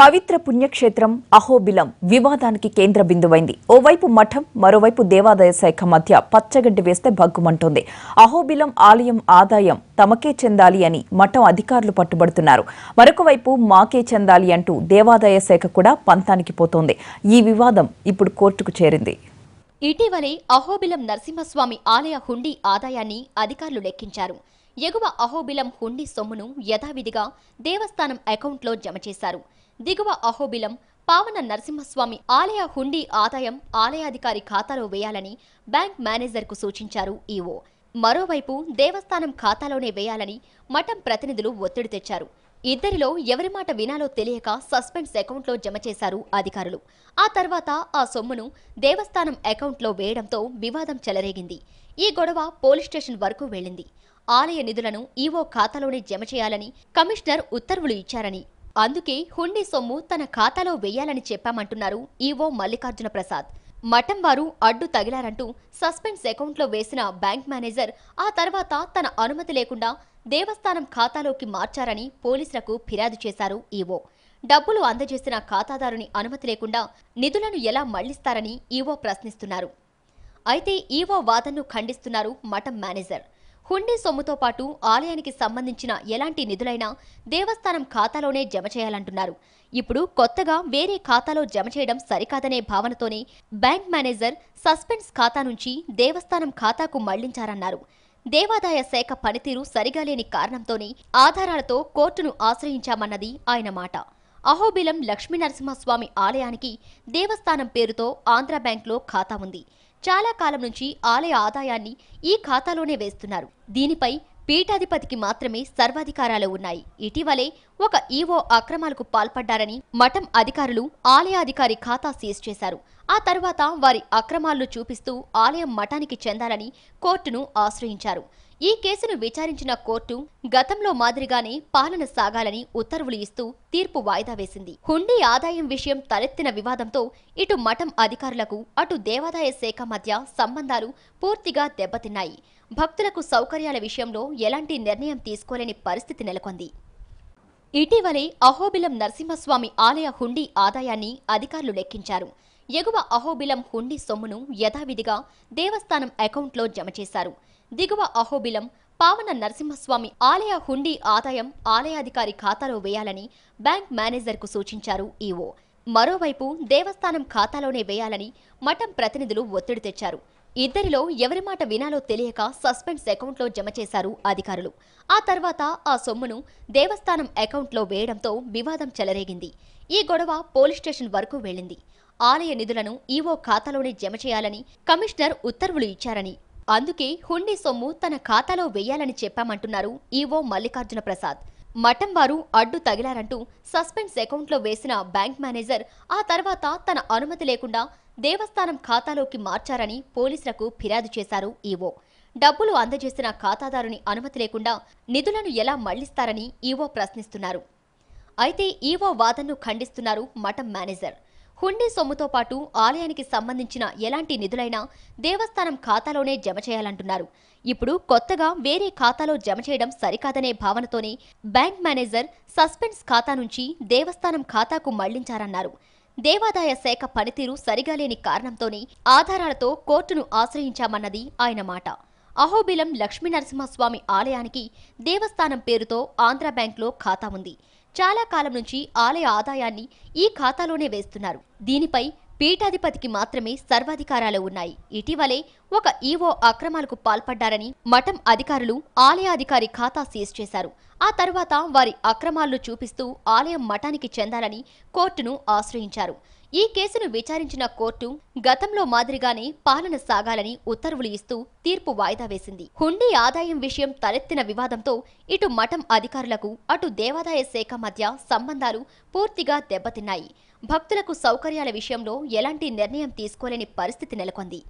పవిత్ర పుణ్యక్షేత్రం అహోబిలం వివాదానికి కేంద్ర బిందువైంది ఓవైపు మఠం మరోవైపు దేవాదాయ శాఖ మధ్య పచ్చగడ్డి వేస్తే భగ్గుమంటోంది అహోబిలం ఆలయం ఆదాయం తమకే చెందాలి అని మఠం అధికారులు పట్టుబడుతున్నారు మరొక వైపు మాకే చెందాలి అంటూ దేవాదాయ శాఖ కూడా పంతానికి పోతోంది ఈ వివాదం ఇప్పుడు కోర్టుకు చేరింది ఇటీవలే అహోబిలం నరసింహస్వామి ఆలయ హుండీ ఆదాయాన్ని అధికారులు లెక్కించారు ఎగువ అహోబిలం హుండీ సొమ్మును యథావిధిగా దేవస్థానం అకౌంట్లో జమ చేశారు దిగువ అహోబిలం పావన నరసింహస్వామి ఆలయ హుండీ ఆదాయం ఆలయాధికారి ఖాతాలో వేయాలని బ్యాంక్ మేనేజర్కు సూచించారు ఈవో మరోవైపు దేవస్థానం ఖాతాలోనే వేయాలని మఠం ప్రతినిధులు ఒత్తిడి తెచ్చారు ఇద్దరిలో ఎవరి మాట వినాలో తెలియక సస్పెండ్స్ అకౌంట్లో జమ చేశారు అధికారులు ఆ తర్వాత ఆ సొమ్మును దేవస్థానం అకౌంట్లో వేయడంతో వివాదం చెలరేగింది ఈ గొడవ పోలీస్ స్టేషన్ వరకు వెళ్ళింది ఆలయ నిధులను ఈవో ఖాతాలోనే జమ చేయాలని కమిషనర్ ఉత్తర్వులు ఇచ్చారని అందుకే హుండీ సొమ్ము తన ఖాతాలో వేయాలని చెప్పామంటున్నారు ఈవో మల్లికార్జున ప్రసాద్ మఠం వారు అడ్డు తగిలారంటూ సస్పెన్స్ అకౌంట్లో వేసిన బ్యాంక్ మేనేజర్ ఆ తర్వాత తన అనుమతి లేకుండా దేవస్థానం ఖాతాలోకి మార్చారని పోలీసులకు ఫిర్యాదు చేశారు ఈవో డబ్బులు అందజేసిన ఖాతాదారుని అనుమతి లేకుండా నిధులను ఎలా మళ్లిస్తారని ఈవో ప్రశ్నిస్తున్నారు అయితే ఈవో వాదనను ఖండిస్తున్నారు మఠం మేనేజర్ హుండీ సొమ్ముతో పాటు ఆలయానికి సంబంధించిన ఎలాంటి నిధులైనా దేవస్థానం ఖాతాలోనే జమ చేయాలంటున్నారు ఇప్పుడు కొత్తగా వేరే ఖాతాలో జమ చేయడం సరికాదనే భావనతోనే బ్యాంక్ మేనేజర్ సస్పెన్స్ ఖాతా నుంచి దేవస్థానం ఖాతాకు మళ్లించారన్నారు దేవాదాయ శాఖ పనితీరు సరిగా లేని కారణంతోనే ఆధారాలతో కోర్టును ఆశ్రయించామన్నది ఆయన మాట అహోబిలం లక్ష్మీనరసింహస్వామి ఆలయానికి దేవస్థానం పేరుతో ఆంధ్ర బ్యాంక్లో ఖాతా ఉంది చాలా కాలం నుంచి ఆలయ ఆదాయాన్ని ఈ ఖాతాలోనే వేస్తున్నారు దీనిపై పీఠాధిపతికి మాత్రమే సర్వాధికారాలు ఉన్నాయి ఇటీవలే ఒక ఈవో అక్రమాలకు పాల్పడ్డారని మఠం అధికారులు ఆలయాధికారి ఖాతా సీజ్ చేశారు ఆ తర్వాత వారి అక్రమాలను చూపిస్తూ ఆలయం మఠానికి చెందాలని కోర్టును ఆశ్రయించారు ఈ కేసును విచారించిన కోర్టు గతంలో మాదిరిగానే పాలన సాగాలని ఉత్తర్వులు ఇస్తూ తీర్పు వాయిదా వేసింది హుండీ ఆదాయం విషయం తలెత్తిన వివాదంతో ఇటు మఠం అధికారులకు అటు దేవాదాయ శాఖ మధ్య సంబంధాలు పూర్తిగా దెబ్బతిన్నాయి భక్తులకు సౌకర్యాల విషయంలో ఎలాంటి నిర్ణయం తీసుకోలేని పరిస్థితి నెలకొంది ఇటీవలే అహోబిలం నరసింహస్వామి ఆలయ హుండీ ఆదాయాన్ని అధికారులు లెక్కించారు ఎగువ అహోబిలం హుండీ సొమ్మును యథావిధిగా దేవస్థానం అకౌంట్లో జమ చేశారు దిగువ అహోబిలం పావన నరసింహస్వామి ఆలయ హుండీ ఆదాయం ఆలయాధికారి ఖాతాలో వేయాలని బ్యాంక్ మేనేజర్కు సూచించారు ఈఓ మరోవైపు దేవస్థానం ఖాతాలోనే వేయాలని మఠం ప్రతినిధులు ఒత్తిడి తెచ్చారు ఇద్దరిలో ఎవరి మాట వినాలో తెలియక సస్పెండ్స్ అకౌంట్లో జమ చేశారు అధికారులు ఆ తర్వాత ఆ సొమ్మును దేవస్థానం అకౌంట్లో వేయడంతో వివాదం చెలరేగింది ఈ గొడవ పోలీస్ స్టేషన్ వరకు వెళ్ళింది ఆలయ నిధులను ఈవో ఖాతాలోనే జమ చేయాలని కమిషనర్ ఉత్తర్వులు ఇచ్చారని అందుకే హుండీ సొమ్ము తన ఖాతాలో వేయాలని చెప్పామంటున్నారు ఈవో మల్లికార్జున ప్రసాద్ మఠం వారు అడ్డు తగిలారంటూ సస్పెన్స్ అకౌంట్లో వేసిన బ్యాంక్ మేనేజర్ ఆ తర్వాత తన అనుమతి లేకుండా దేవస్థానం ఖాతాలోకి మార్చారని పోలీసులకు ఫిర్యాదు చేశారు ఈవో డబ్బులు అందజేసిన ఖాతాదారుని అనుమతి లేకుండా నిధులను ఎలా మళ్లిస్తారని ఈవో ప్రశ్నిస్తున్నారు అయితే ఈవో వాదనను ఖండిస్తున్నారు మఠం మేనేజర్ హుండీ సొమ్ముతో పాటు ఆలయానికి సంబంధించిన ఎలాంటి నిధులైనా దేవస్థానం ఖాతాలోనే జమ చేయాలంటున్నారు ఇప్పుడు కొత్తగా వేరే ఖాతాలో జమ చేయడం సరికాదనే భావనతోనే బ్యాంక్ మేనేజర్ సస్పెన్స్ ఖాతా నుంచి దేవస్థానం ఖాతాకు మళ్లించారన్నారు దేవాదాయ శాఖ పనితీరు సరిగా లేని కారణంతోనే ఆధారాలతో కోర్టును ఆశ్రయించామన్నది ఆయన మాట అహోబిలం లక్ష్మీనరసింహస్వామి ఆలయానికి దేవస్థానం పేరుతో ఆంధ్ర బ్యాంక్లో ఖాతా ఉంది చాలా కాలం నుంచి ఆలయ ఆదాయాన్ని ఈ ఖాతాలోనే వేస్తున్నారు దీనిపై పీఠాధిపతికి మాత్రమే సర్వాధికారాలు ఉన్నాయి ఇటీవలే ఒక ఈవో అక్రమాలకు పాల్పడ్డారని మఠం అధికారులు ఆలయాధికారి ఖాతా సీజ్ చేశారు ఆ తర్వాత వారి అక్రమాలను చూపిస్తూ ఆలయం మఠానికి చెందాలని కోర్టును ఆశ్రయించారు ఈ కేసును విచారించిన కోర్టు గతంలో మాదిరిగానే పాలన సాగాలని ఉత్తర్వులు ఇస్తూ తీర్పు వాయిదా వేసింది హుండీ ఆదాయం విషయం తలెత్తిన వివాదంతో ఇటు మఠం అధికారులకు అటు దేవాదాయ శాఖ మధ్య సంబంధాలు పూర్తిగా దెబ్బతిన్నాయి భక్తులకు సౌకర్యాల విషయంలో ఎలాంటి నిర్ణయం తీసుకోలేని పరిస్థితి నెలకొంది